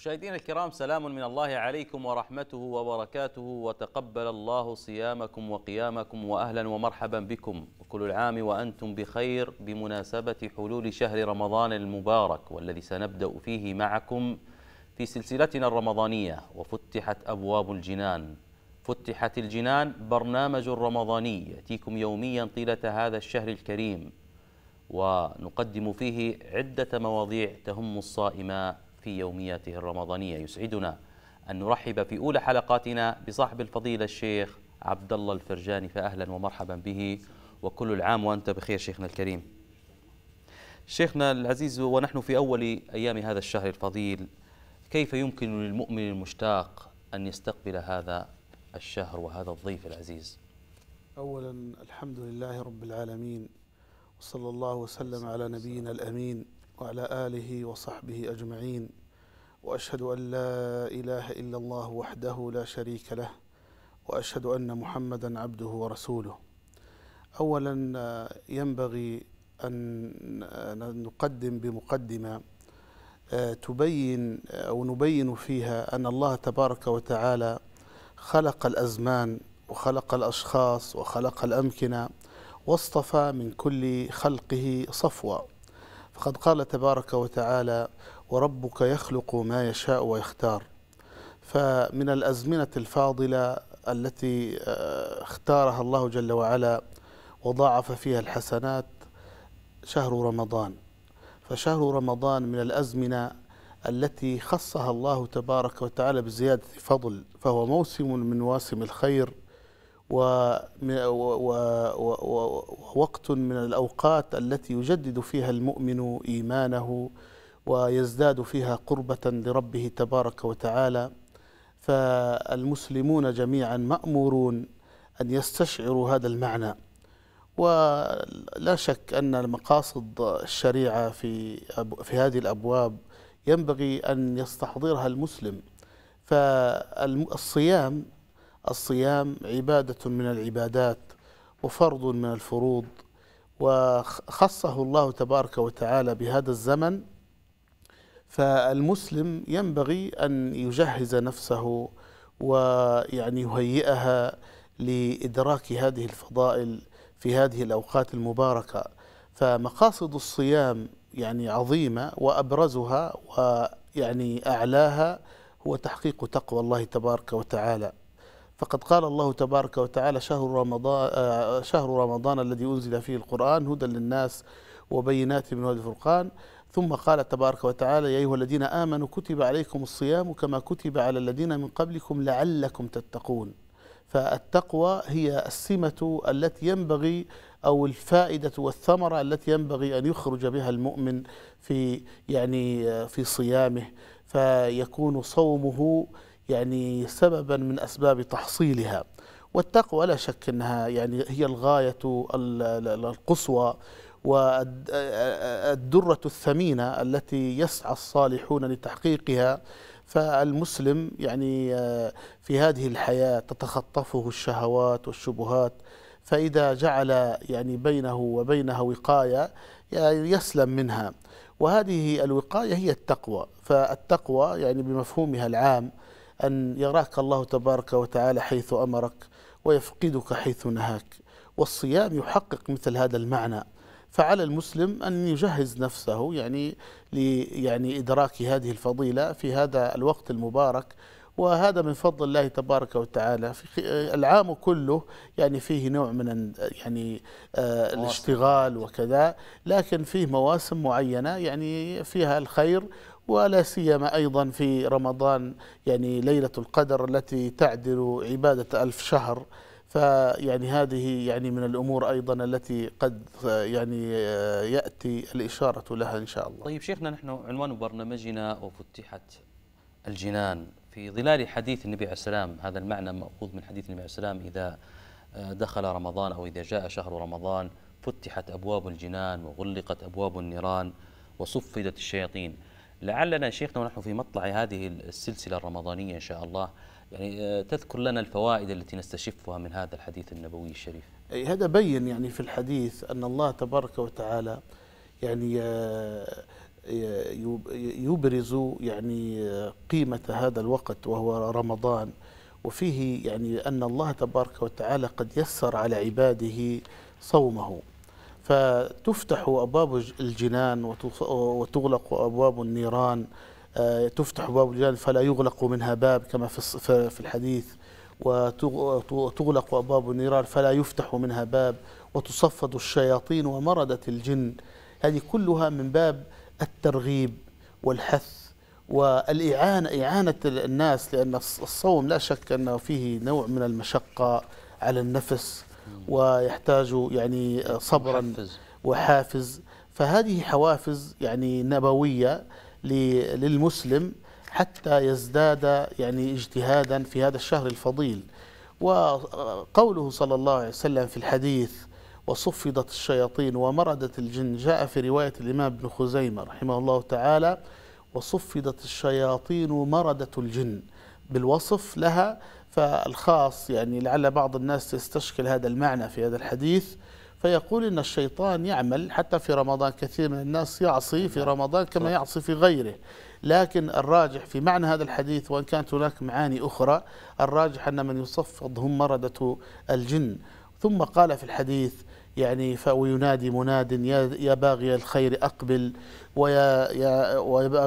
مشاهدينا الكرام سلام من الله عليكم ورحمته وبركاته وتقبل الله صيامكم وقيامكم واهلا ومرحبا بكم وكل العام وانتم بخير بمناسبه حلول شهر رمضان المبارك والذي سنبدا فيه معكم في سلسلتنا الرمضانيه وفتحت ابواب الجنان فتحت الجنان برنامج رمضاني ياتيكم يوميا طيله هذا الشهر الكريم ونقدم فيه عده مواضيع تهم الصائم في يومياته الرمضانية يسعدنا أن نرحب في أولى حلقاتنا بصاحب الفضيلة الشيخ عبد الله الفرجاني فأهلا ومرحبا به وكل العام وأنت بخير شيخنا الكريم شيخنا العزيز ونحن في أول أيام هذا الشهر الفضيل كيف يمكن للمؤمن المشتاق أن يستقبل هذا الشهر وهذا الضيف العزيز أولا الحمد لله رب العالمين وصلى الله وسلم على نبينا الأمين وعلى آله وصحبه أجمعين وأشهد أن لا إله إلا الله وحده لا شريك له وأشهد أن محمدا عبده ورسوله أولا ينبغي أن نقدم بمقدمة تبين أو نبين فيها أن الله تبارك وتعالى خلق الأزمان وخلق الأشخاص وخلق الأمكنة واصطفى من كل خلقه صفوة فقد قال تبارك وتعالى وربك يخلق ما يشاء ويختار فمن الأزمنة الفاضلة التي آه، اختارها الله جل وعلا وضاعف فيها الحسنات شهر رمضان فشهر رمضان من الأزمنة التي خصها الله تبارك وتعالى بزيادة فضل فهو موسم من مواسم الخير ووقت من الأوقات التي يجدد فيها المؤمن إيمانه ويزداد فيها قربة لربه تبارك وتعالى فالمسلمون جميعا مأمورون أن يستشعروا هذا المعنى ولا شك أن مقاصد الشريعة في, في هذه الأبواب ينبغي أن يستحضرها المسلم فالصيام الصيام عبادة من العبادات وفرض من الفروض وخصه الله تبارك وتعالى بهذا الزمن فالمسلم ينبغي أن يجهز نفسه ويعني يهيئها لإدراك هذه الفضائل في هذه الأوقات المباركة فمقاصد الصيام يعني عظيمة وأبرزها ويعني أعلاها هو تحقيق تقوى الله تبارك وتعالى فقد قال الله تبارك وتعالى شهر رمضان آه، شهر رمضان الذي انزل فيه القران هدى للناس وبينات من هدى الفرقان ثم قال تبارك وتعالى يا ايها الذين امنوا كتب عليكم الصيام كما كتب على الذين من قبلكم لعلكم تتقون فالتقوى هي السمه التي ينبغي او الفائده والثمره التي ينبغي ان يخرج بها المؤمن في يعني آه، في صيامه فيكون صومه يعني سببا من أسباب تحصيلها والتقوى لا شك أنها يعني هي الغاية القصوى والدرة الثمينة التي يسعى الصالحون لتحقيقها فالمسلم يعني في هذه الحياة تتخطفه الشهوات والشبهات فإذا جعل يعني بينه وبينها وقاية يعني يسلم منها وهذه الوقاية هي التقوى فالتقوى يعني بمفهومها العام أن يراك الله تبارك وتعالى حيث أمرك ويفقدك حيث نهاك والصيام يحقق مثل هذا المعنى فعلى المسلم أن يجهز نفسه يعني يعني إدراك هذه الفضيلة في هذا الوقت المبارك وهذا من فضل الله تبارك وتعالى في العام كله يعني فيه نوع من يعني آه، الاشتغال وكذا لكن فيه مواسم معينة يعني فيها الخير ولا سيما أيضا في رمضان يعني ليلة القدر التي تعدل عبادة ألف شهر فيعني هذه يعني من الامور ايضا التي قد يعني ياتي الاشاره لها ان شاء الله. طيب شيخنا نحن عنوان برنامجنا وفتحت الجنان في ظلال حديث النبي عليه السلام هذا المعنى ماخوذ من حديث النبي عليه السلام اذا دخل رمضان او اذا جاء شهر رمضان فتحت ابواب الجنان وغلقت ابواب النيران وصفدت الشياطين. لعلنا شيخنا ونحن في مطلع هذه السلسلة الرمضانية إن شاء الله يعني آه، تذكر لنا الفوائد التي نستشفها من هذا الحديث النبوي الشريف أي هذا بين يعني في الحديث أن الله تبارك وتعالى يعني آه، يبرز يعني آه، قيمة هذا الوقت وهو رمضان وفيه يعني أن الله تبارك وتعالى قد يسر على عباده صومه فتفتح أبواب الجنان وتغلق أبواب النيران آه، تفتح أبواب الجنان فلا يغلق منها باب كما في الحديث وتغلق أبواب النيران فلا يفتح منها باب وتصفد الشياطين ومردة الجن هذه كلها من باب الترغيب والحث والإعانة إعانة الناس لأن الصوم لا شك أنه فيه نوع من المشقة على النفس ويحتاج يعني صبرا وحافز فهذه حوافز يعني نبوية للمسلم حتى يزداد يعني اجتهادا في هذا الشهر الفضيل وقوله صلى الله عليه وسلم في الحديث وصفدت الشياطين ومردت الجن جاء في رواية الإمام ابن خزيمة رحمه الله تعالى وصفدت الشياطين ومردت الجن بالوصف لها فالخاص يعني لعل بعض الناس يستشكل هذا المعنى في هذا الحديث فيقول ان الشيطان يعمل حتى في رمضان كثير من الناس يعصي في نعم، رمضان كما يعصي في غيره لكن الراجح في معنى هذا الحديث وان كانت هناك معاني اخرى الراجح ان من يصفد هم مرده الجن ثم قال في الحديث يعني فوينادي مناد يا باغي الخير اقبل ويا,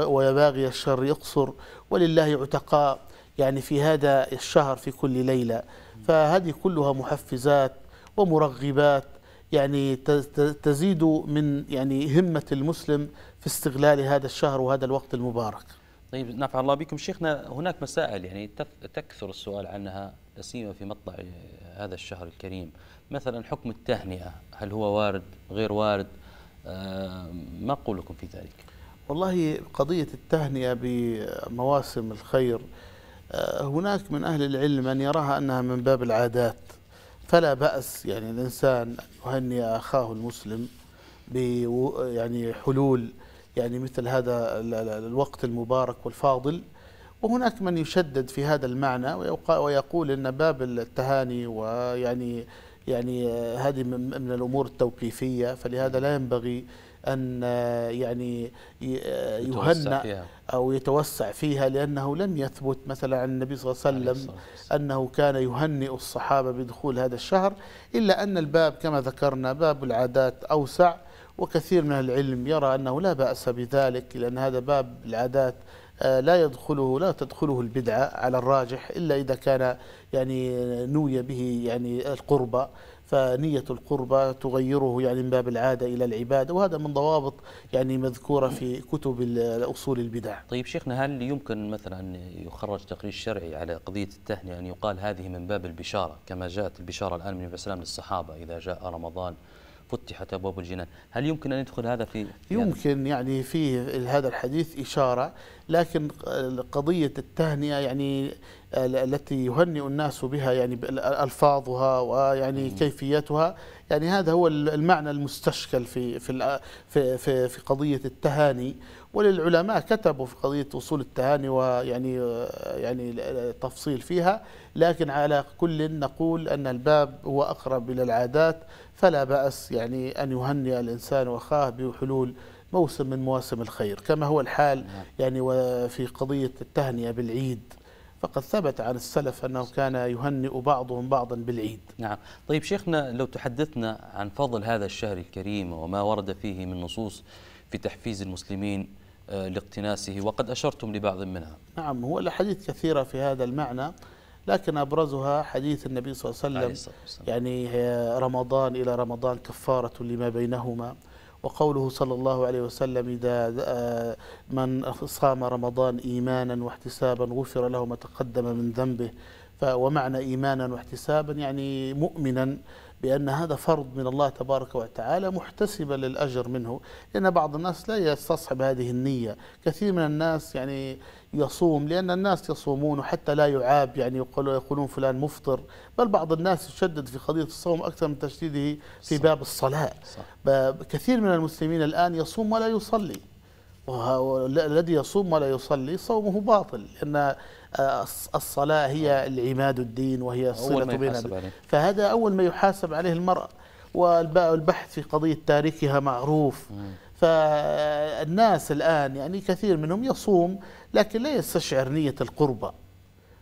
ويا باغي الشر اقصر ولله عتقاء يعني في هذا الشهر في كل ليلة فهذه كلها محفزات ومرغبات يعني تزيد من يعني همة المسلم في استغلال هذا الشهر وهذا الوقت المبارك طيب نفع الله بكم شيخنا هناك مسائل يعني تكثر السؤال عنها سيما في مطلع هذا الشهر الكريم مثلا حكم التهنئة هل هو وارد غير وارد آه، ما قولكم في ذلك والله قضية التهنئة بمواسم الخير آه، هناك من أهل العلم من يراها أنها من باب العادات فلا بأس يعني الإنسان يهني أخاه المسلم ب يعني حلول يعني مثل هذا الوقت المبارك والفاضل وهناك من يشدد في هذا المعنى ويقول ان باب التهاني ويعني يعني هذه من الامور التوقيفيه فلهذا لا ينبغي أن آه، يعني آه، يهنأ أو يتوسع فيها لأنه لم يثبت مثلا عن النبي صلى الله عليه وسلم أنه كان يهنئ الصحابة بدخول هذا الشهر إلا أن الباب كما ذكرنا باب العادات أوسع وكثير من العلم يرى أنه لا بأس بذلك لأن هذا باب العادات آه، لا يدخله لا تدخله البدعة على الراجح إلا إذا كان يعني نوي به يعني القربة فنية القربة تغيره يعني من باب العادة إلى العبادة وهذا من ضوابط يعني مذكورة في كتب أصول البدع طيب شيخنا هل يمكن مثلا يخرج تقرير شرعي على قضية التهنئة أن يقال هذه من باب البشارة كما جاءت البشارة الآن من النبي السلام للصحابة إذا جاء رمضان فتحت ابواب الجنان، هل يمكن ان يدخل هذا في يعني يمكن يعني في هذا الحديث اشاره لكن قضيه التهنئه يعني آه، التي يهنئ الناس بها يعني الفاظها ويعني كيفيتها يعني هذا هو المعنى المستشكل في في في في, قضيه التهاني وللعلماء كتبوا في قضيه وصول التهاني ويعني يعني, يعني تفصيل فيها لكن على كل نقول ان الباب هو اقرب الى العادات فلا باس يعني ان يهنئ الانسان واخاه بحلول موسم من مواسم الخير كما هو الحال نعم. يعني وفي قضيه التهنئه بالعيد فقد ثبت عن السلف أنه كان يهنئ بعضهم بعضا بالعيد نعم طيب شيخنا لو تحدثنا عن فضل هذا الشهر الكريم وما ورد فيه من نصوص في تحفيز المسلمين آه، لاقتناسه وقد أشرتم لبعض منها نعم هو الاحاديث كثيرة في هذا المعنى لكن أبرزها حديث النبي صلى الله عليه وسلم يعني آه، رمضان إلى رمضان كفارة لما بينهما وقوله صلى الله عليه وسلم إذا آه، من صام رمضان إيمانا واحتسابا غفر له ما تقدم من ذنبه ومعنى إيمانا واحتسابا يعني مؤمنا بأن هذا فرض من الله تبارك وتعالى محتسبا للأجر منه لأن بعض الناس لا يستصحب هذه النية كثير من الناس يعني يصوم لأن الناس يصومون وحتى لا يعاب يعني يقولون, يقولون فلان مفطر بل بعض الناس يشدد في قضية الصوم أكثر من تشديده في باب الصلاة صح كثير من المسلمين الآن يصوم ولا يصلي الذي يصوم ولا يصلي صومه باطل لأن الصلاة هي العماد الدين وهي الصلة بين فهذا أول ما يحاسب عليه المرأة والبحث في قضية تاركها معروف مم. فالناس الآن يعني كثير منهم يصوم لكن لا يستشعر نية القربة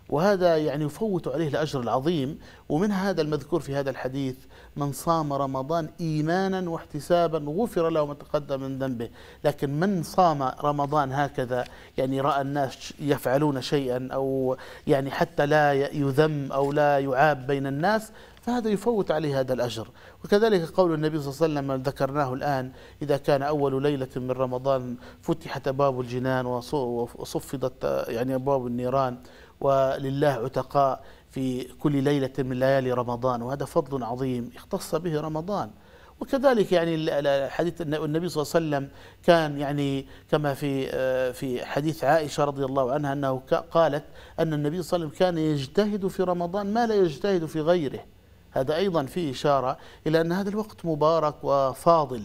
وهذا يعني يفوت عليه الأجر العظيم ومن هذا المذكور في هذا الحديث من صام رمضان إيمانا واحتسابا غفر له ما تقدم من ذنبه لكن من صام رمضان هكذا يعني رأى الناس يفعلون شيئا أو يعني حتى لا يذم أو لا يعاب بين الناس فهذا يفوت عليه هذا الأجر وكذلك قول النبي صلى الله عليه وسلم ذكرناه الآن إذا كان أول ليلة من رمضان فتحت أبواب الجنان وصفدت يعني أبواب النيران ولله عتقاء في كل ليلة من ليالي رمضان وهذا فضل عظيم اختص به رمضان وكذلك يعني الحديث النبي صلى الله عليه وسلم كان يعني كما في آه، في حديث عائشه رضي الله عنها انه قالت ان النبي صلى الله عليه وسلم كان يجتهد في رمضان ما لا يجتهد في غيره هذا أيضا فيه إشارة إلى أن هذا الوقت مبارك وفاضل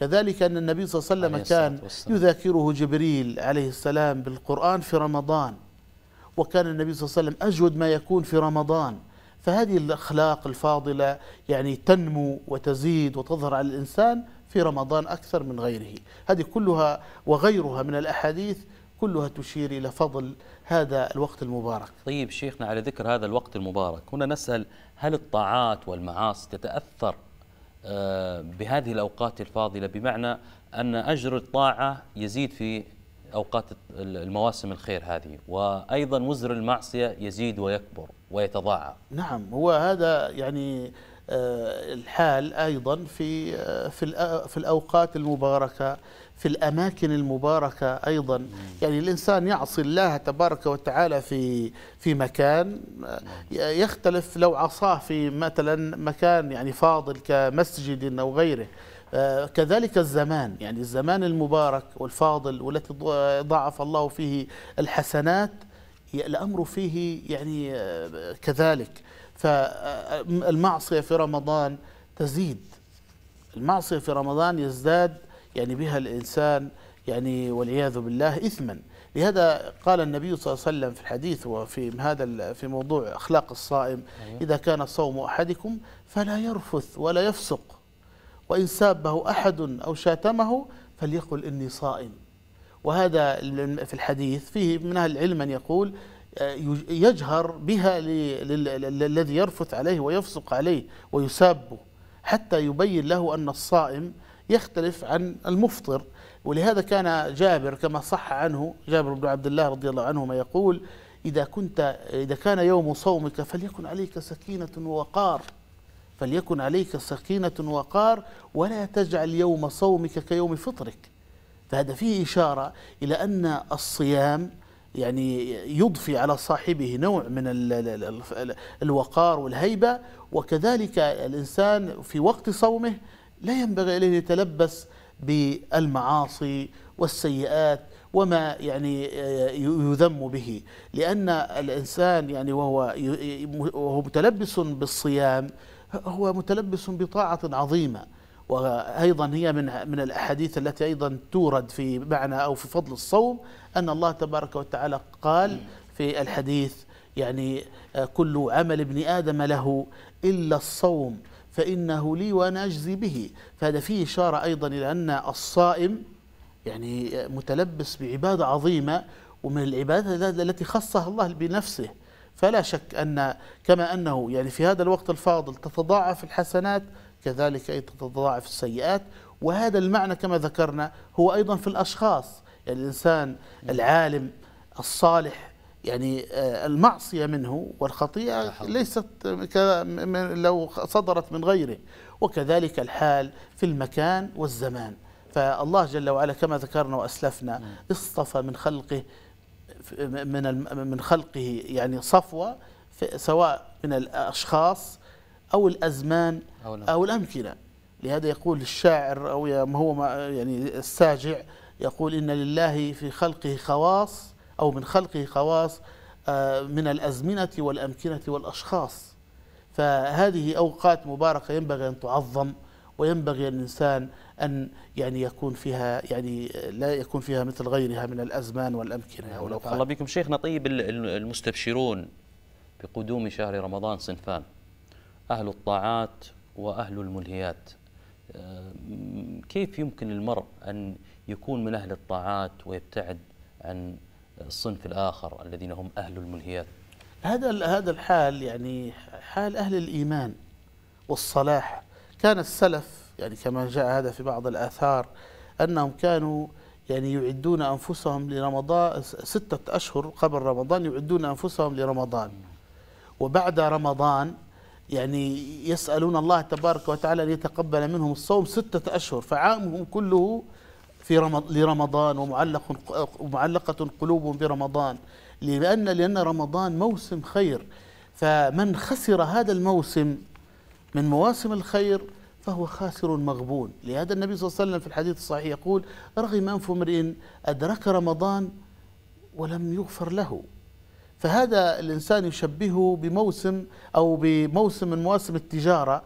كذلك أن النبي صلى الله عليه وسلم كان يذاكره جبريل عليه السلام بالقرآن في رمضان وكان النبي صلى الله عليه وسلم أجود ما يكون في رمضان فهذه الأخلاق الفاضلة يعني تنمو وتزيد وتظهر على الإنسان في رمضان أكثر من غيره هذه كلها وغيرها من الأحاديث كلها تشير إلى فضل هذا الوقت المبارك طيب شيخنا على ذكر هذا الوقت المبارك كنا نسأل هل الطاعات والمعاصي تتأثر آه، بهذه الأوقات الفاضلة بمعنى أن أجر الطاعة يزيد في أوقات المواسم الخير هذه وأيضا وزر المعصية يزيد ويكبر ويتضاعف نعم هو هذا يعني آه، الحال أيضا في آه، في آه، في الأوقات المباركة في الأماكن المباركة أيضا يعني الإنسان يعصي الله تبارك وتعالى في في مكان يختلف لو عصاه في مثلا مكان يعني فاضل كمسجد أو غيره كذلك الزمان يعني الزمان المبارك والفاضل والتي ضاعف الله فيه الحسنات الأمر فيه يعني كذلك فالمعصية في رمضان تزيد المعصية في رمضان يزداد يعني بها الإنسان يعني والعياذ بالله إثما لهذا قال النبي صلى الله عليه وسلم في الحديث وفي هذا في موضوع أخلاق الصائم أيوه. إذا كان صوم أحدكم فلا يرفث ولا يفسق وإن سابه أحد أو شاتمه فليقل إني صائم وهذا في الحديث فيه من العلم من يقول يجهر بها للذي يرفث عليه ويفسق عليه ويسابه حتى يبين له أن الصائم يختلف عن المفطر ولهذا كان جابر كما صح عنه جابر بن عبد الله رضي الله عنهما يقول إذا كنت إذا كان يوم صومك فليكن عليك سكينة ووقار فليكن عليك سكينة وقار ولا تجعل يوم صومك كيوم فطرك فهذا فيه إشارة إلى أن الصيام يعني يضفي على صاحبه نوع من الوقار والهيبة وكذلك الإنسان في وقت صومه لا ينبغي أن يتلبس بالمعاصي والسيئات وما يعني يذم به لأن الإنسان يعني وهو وهو متلبس بالصيام هو متلبس بطاعة عظيمة وايضا هي من من الاحاديث التي ايضا تورد في معنى او في فضل الصوم ان الله تبارك وتعالى قال في الحديث يعني آه، كل عمل ابن ادم له الا الصوم فانه لي وانا اجزي به فهذا فيه اشاره ايضا الى ان الصائم يعني آه، متلبس بعباده عظيمه ومن العبادات التي خصها الله بنفسه فلا شك ان كما انه يعني في هذا الوقت الفاضل تتضاعف الحسنات كذلك أي تتضاعف السيئات وهذا المعنى كما ذكرنا هو أيضا في الأشخاص يعني الإنسان العالم الصالح يعني آه، المعصية منه والخطيئة ليست لو صدرت من غيره وكذلك الحال في المكان والزمان فالله جل وعلا كما ذكرنا وأسلفنا اصطفى من خلقه من من خلقه يعني صفوة سواء من الأشخاص أو الأزمان أو الأمكنة لهذا يقول الشاعر أو ما هو ما يعني الساجع يقول إن لله في خلقه خواص أو من خلقه خواص آه، من الأزمنة والأمكنة والأشخاص فهذه أوقات مباركة ينبغي أن تعظم وينبغي الإنسان أن يعني يكون فيها يعني لا يكون فيها مثل غيرها من الأزمان والأمكنة والأوقات الله بكم شيخنا طيب المستبشرون بقدوم شهر رمضان صنفان أهل الطاعات وأهل الملهيات آه، كيف يمكن المرء أن يكون من أهل الطاعات ويبتعد عن الصنف الآخر الذين هم أهل الملهيات هذا هذا الحال يعني حال أهل الإيمان والصلاح كان السلف يعني كما جاء هذا في بعض الآثار أنهم كانوا يعني يعدون أنفسهم لرمضان ستة أشهر قبل رمضان يعدون أنفسهم لرمضان وبعد رمضان يعني يسألون الله تبارك وتعالى أن يتقبل منهم الصوم ستة أشهر فعامهم كله في رمض لرمضان ومعلق ومعلقة قلوبهم برمضان لأن لأن رمضان موسم خير فمن خسر هذا الموسم من مواسم الخير فهو خاسر مغبون لهذا النبي صلى الله عليه وسلم في الحديث الصحيح يقول رغم أنف امرئ أدرك رمضان ولم يغفر له فهذا الإنسان يشبهه بموسم أو بموسم من مواسم التجارة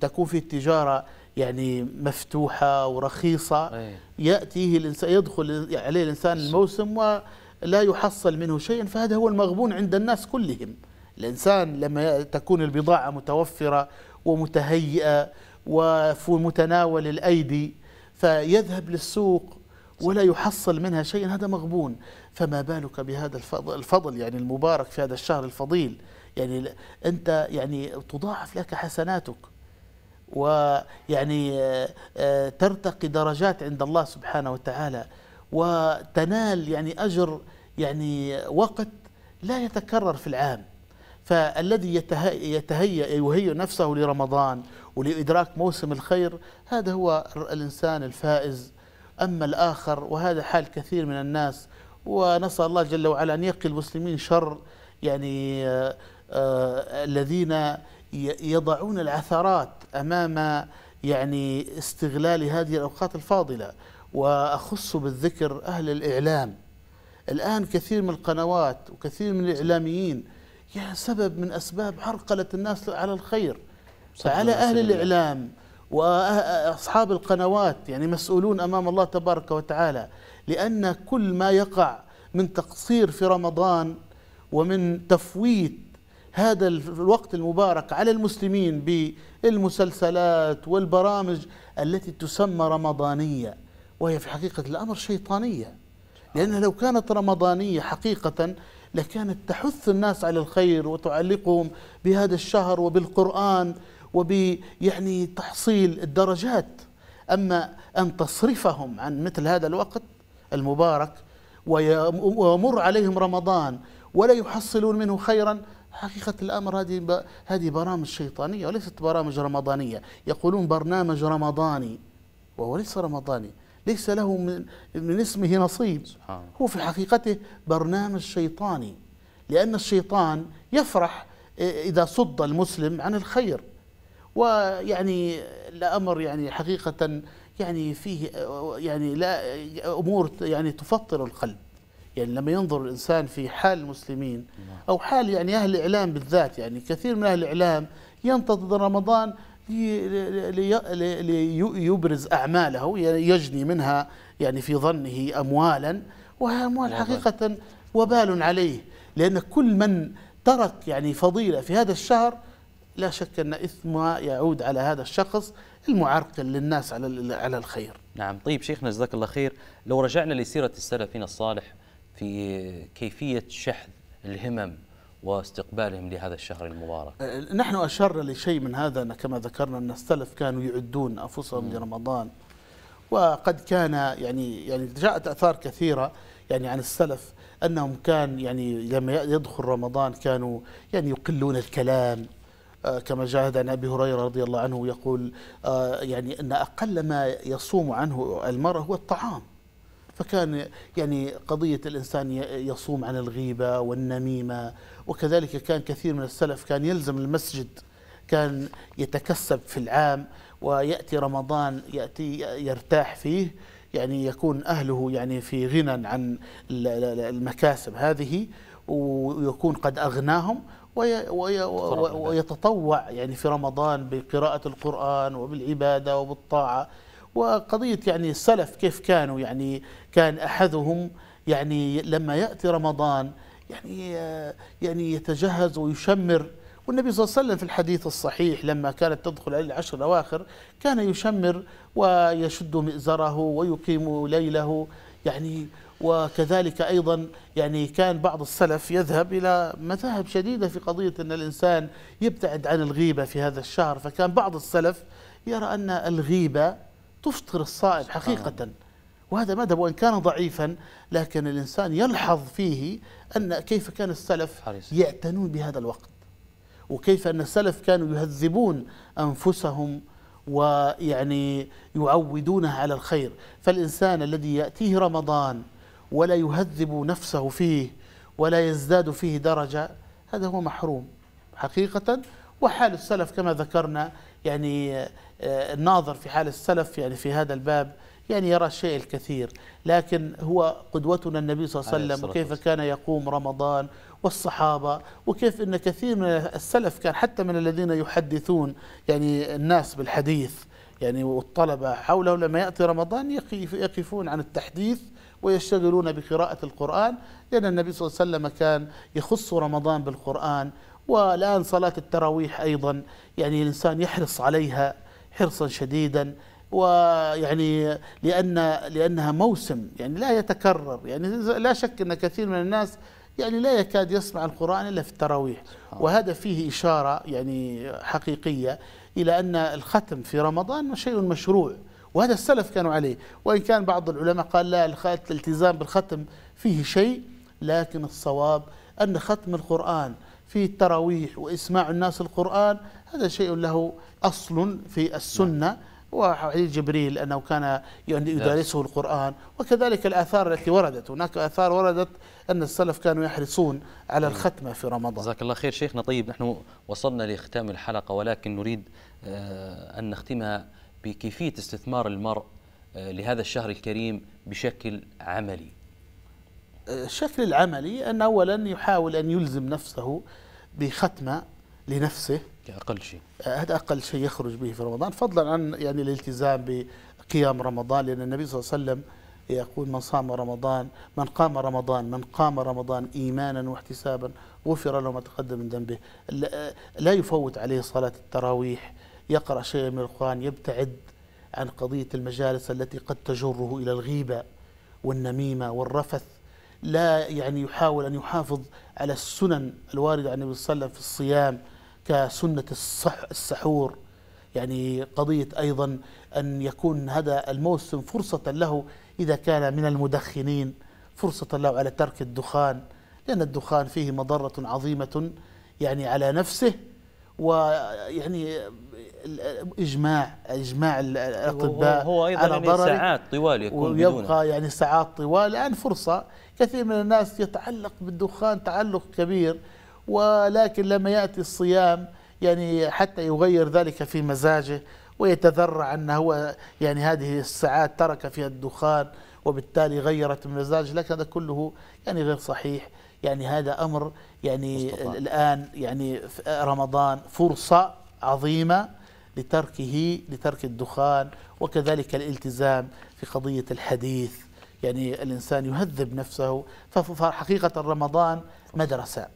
تكون فيه التجارة يعني مفتوحة ورخيصة إيه. يأتيه الإنسان يدخل عليه الإنسان الموسم ولا يحصل منه شيء فهذا هو المغبون عند الناس كلهم الإنسان لما تكون البضاعة متوفرة ومتهيئة وفي متناول الأيدي فيذهب للسوق ولا يحصل منها شيء هذا مغبون فما بالك بهذا الفضل, الفضل يعني المبارك في هذا الشهر الفضيل يعني أنت يعني تضاعف لك حسناتك ويعني آه، آه، ترتقي درجات عند الله سبحانه وتعالى وتنال يعني أجر يعني وقت لا يتكرر في العام فالذي يتهيأ يهيئ نفسه لرمضان ولإدراك موسم الخير هذا هو الإنسان الفائز أما الآخر وهذا حال كثير من الناس ونسأل الله جل وعلا أن يقي المسلمين شر يعني آه، آه، الذين يضعون العثرات أمام يعني استغلال هذه الأوقات الفاضلة وأخص بالذكر أهل الإعلام الآن كثير من القنوات وكثير من الإعلاميين يعني سبب من أسباب عرقلة الناس على الخير فعلى أهل الإعلام واصحاب القنوات يعني مسؤولون امام الله تبارك وتعالى لان كل ما يقع من تقصير في رمضان ومن تفويت هذا الوقت المبارك على المسلمين بالمسلسلات والبرامج التي تسمى رمضانيه وهي في حقيقه الامر شيطانيه لأنها لو كانت رمضانية حقيقة لكانت تحث الناس على الخير وتعلقهم بهذا الشهر وبالقرآن وب يعني تحصيل الدرجات أما أن تصرفهم عن مثل هذا الوقت المبارك ويمر عليهم رمضان ولا يحصلون منه خيرا حقيقة الأمر هذه هذه برامج شيطانية وليست برامج رمضانية يقولون برنامج رمضاني وهو ليس رمضاني ليس له من, من اسمه نصيب هو في حقيقته برنامج شيطاني لأن الشيطان يفرح إذا صد المسلم عن الخير ويعني الامر يعني حقيقه يعني فيه يعني لا امور يعني تفطر القلب يعني لما ينظر الانسان في حال المسلمين او حال يعني اهل الاعلام بالذات يعني كثير من اهل الاعلام ينتظر رمضان ليبرز اعماله يعني يجني منها يعني في ظنه اموالا وهي اموال حقيقه وبال عليه لان كل من ترك يعني فضيله في هذا الشهر لا شك أن اثمه يعود على هذا الشخص المعرقل للناس على على الخير. نعم طيب شيخنا جزاك الله خير لو رجعنا لسيرة السلفين الصالح في كيفية شحذ الهمم واستقبالهم لهذا الشهر المبارك أه، نحن أشرنا لشيء من هذا كما ذكرنا أن السلف كانوا يعدون أنفسهم لرمضان وقد كان يعني يعني جاءت أثار كثيرة يعني عن السلف أنهم كان يعني لما يدخل رمضان كانوا يعني يقلون الكلام آه، كما جاهد عن أبي هريرة رضي الله عنه يقول آه، يعني أن أقل ما يصوم عنه المرء هو الطعام فكان يعني قضية الإنسان يصوم عن الغيبة والنميمة وكذلك كان كثير من السلف كان يلزم المسجد كان يتكسب في العام ويأتي رمضان يأتي يرتاح فيه يعني يكون أهله يعني في غنى عن المكاسب هذه ويكون قد أغناهم وي وي ويتطوع يعني في رمضان بقراءة القرآن وبالعبادة وبالطاعة وقضية يعني السلف كيف كانوا يعني كان أحدهم يعني لما يأتي رمضان يعني يعني يتجهز ويشمر والنبي صلى الله عليه وسلم في الحديث الصحيح لما كانت تدخل عليه العشر الأواخر كان يشمر ويشد مئزره ويقيم ليله يعني وكذلك أيضا يعني كان بعض السلف يذهب إلى مذاهب شديدة في قضية أن الإنسان يبتعد عن الغيبة في هذا الشهر فكان بعض السلف يرى أن الغيبة تفطر الصائم حقيقة وهذا مذهب وإن كان ضعيفا لكن الإنسان يلحظ فيه أن كيف كان السلف يعتنون بهذا الوقت وكيف أن السلف كانوا يهذبون أنفسهم ويعني يعودونها على الخير فالإنسان الذي يأتيه رمضان ولا يهذب نفسه فيه ولا يزداد فيه درجة هذا هو محروم حقيقة وحال السلف كما ذكرنا يعني آه، الناظر في حال السلف يعني في هذا الباب يعني يرى الشيء الكثير لكن هو قدوتنا النبي صلى الله عليه وسلم وكيف كان يقوم رمضان والصحابة وكيف أن كثير من السلف كان حتى من الذين يحدثون يعني الناس بالحديث يعني والطلبة حوله لما يأتي رمضان يقفون عن التحديث ويشتغلون بقراءة القرآن لأن النبي صلى الله عليه وسلم كان يخص رمضان بالقرآن والآن صلاة التراويح أيضا يعني الإنسان يحرص عليها حرصا شديدا ويعني لأن لأنها موسم يعني لا يتكرر يعني لا شك أن كثير من الناس يعني لا يكاد يسمع القرآن إلا في التراويح وهذا فيه إشارة يعني حقيقية إلى أن الختم في رمضان شيء مشروع وهذا السلف كانوا عليه وإن كان بعض العلماء قال لا الالتزام بالختم فيه شيء لكن الصواب أن ختم القرآن في التراويح وإسماع الناس القرآن هذا شيء له أصل في السنة نعم. وحديث جبريل أنه كان يعني يدارسه القرآن وكذلك الآثار التي وردت هناك آثار وردت أن السلف كانوا يحرصون على نعم. الختمة في رمضان جزاك الله خير شيخنا طيب نحن وصلنا لختام الحلقة ولكن نريد آه، أن نختمها بكيفية استثمار المرء آه، لهذا الشهر الكريم بشكل عملي آه، الشكل العملي أن أولا يحاول أن يلزم نفسه بختمة لنفسه أقل شيء آه، هذا أقل شيء يخرج به في رمضان فضلا عن يعني الالتزام بقيام رمضان لأن النبي صلى الله عليه وسلم يقول من صام رمضان من قام رمضان من قام رمضان إيمانا واحتسابا غفر له ما تقدم من ذنبه لا يفوت عليه صلاة التراويح يقرأ شيئا من القرآن يبتعد عن قضية المجالس التي قد تجره إلى الغيبة والنميمة والرفث لا يعني يحاول أن يحافظ على السنن الواردة عن النبي صلى الله عليه وسلم في الصيام كسنة الصح السحور يعني قضية أيضا أن يكون هذا الموسم فرصة له إذا كان من المدخنين فرصة له على ترك الدخان لأن الدخان فيه مضرة عظيمة يعني على نفسه ويعني اجماع اجماع الاطباء هو ايضا على يعني ساعات طوال يكون ويبقى بدونه. يعني ساعات طوال الان فرصه كثير من الناس يتعلق بالدخان تعلق كبير ولكن لما ياتي الصيام يعني حتى يغير ذلك في مزاجه ويتذرع أن هو يعني هذه الساعات ترك فيها الدخان وبالتالي غيرت مزاجه لكن هذا كله يعني غير صحيح يعني هذا أمر يعني مصطفى. الآن يعني رمضان فرصة عظيمة لتركه لترك الدخان وكذلك الالتزام في قضية الحديث يعني الإنسان يهذب نفسه فحقيقة رمضان مدرسة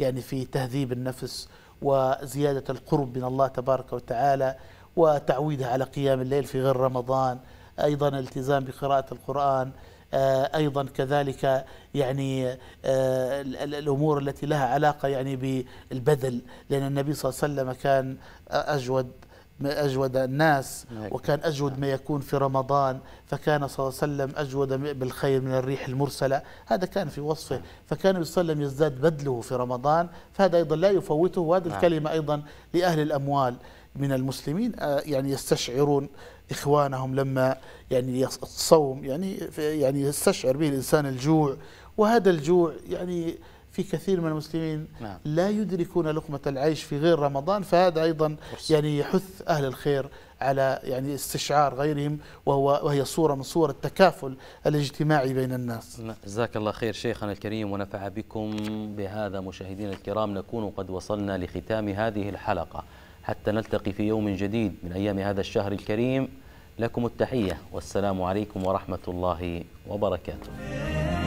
يعني في تهذيب النفس وزيادة القرب من الله تبارك وتعالى وتعويدها على قيام الليل في غير رمضان أيضا الالتزام بقراءة القرآن آه، أيضا كذلك يعني آه، الأمور التي لها علاقة يعني بالبذل لأن النبي صلى الله عليه وسلم كان أجود ما أجود الناس نعم. وكان أجود ما يكون في رمضان فكان صلى الله عليه وسلم أجود بالخير من الريح المرسلة هذا كان في وصفه نعم. فكان صلى الله عليه وسلم يزداد بدله في رمضان فهذا أيضا لا يفوته وهذه نعم. الكلمة أيضا لأهل الأموال من المسلمين آه، يعني يستشعرون إخوانهم لما يعني الصوم يعني يعني يستشعر به الإنسان الجوع وهذا الجوع يعني في كثير من المسلمين نعم. لا يدركون لقمة العيش في غير رمضان فهذا أيضا بس. يعني يحث أهل الخير على يعني استشعار غيرهم وهو وهي صورة من صور التكافل الاجتماعي بين الناس نعم. جزاك الله خير شيخنا الكريم ونفع بكم بهذا مشاهدينا الكرام نكون قد وصلنا لختام هذه الحلقة حتى نلتقي في يوم جديد من أيام هذا الشهر الكريم لكم التحية والسلام عليكم ورحمة الله وبركاته